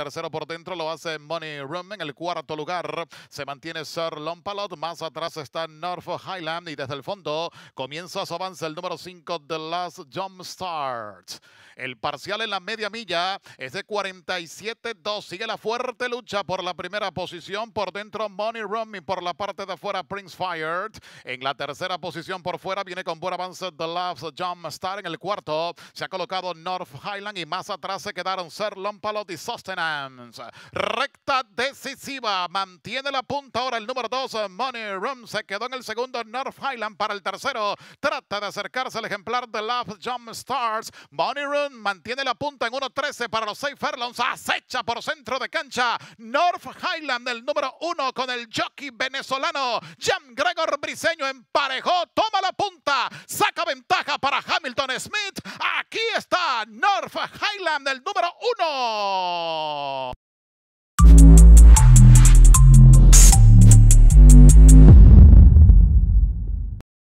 Tercero por dentro lo hace Money Room. En el cuarto lugar se mantiene Sir Lompalot. Más atrás está North Highland. Y desde el fondo comienza su avance el número 5, The Last Jump Start. El parcial en la media milla es de 47-2. Sigue la fuerte lucha por la primera posición. Por dentro Money Room y por la parte de afuera Prince Fired. En la tercera posición por fuera viene con buen avance The Last Jump Start. En el cuarto se ha colocado North Highland y más atrás se quedaron Sir Lompalot y Sostena Recta decisiva. Mantiene la punta ahora el número 2. Money Room se quedó en el segundo. North Highland para el tercero. Trata de acercarse al ejemplar de Love Jump Stars. Money Room mantiene la punta en 1.13 para los 6 Furlongs. Acecha por centro de cancha. North Highland el número 1 con el jockey venezolano. Jam Gregor Briseño emparejó. Toma la punta. Saca ventaja para Hamilton Smith. Aquí está North Highland el número 1.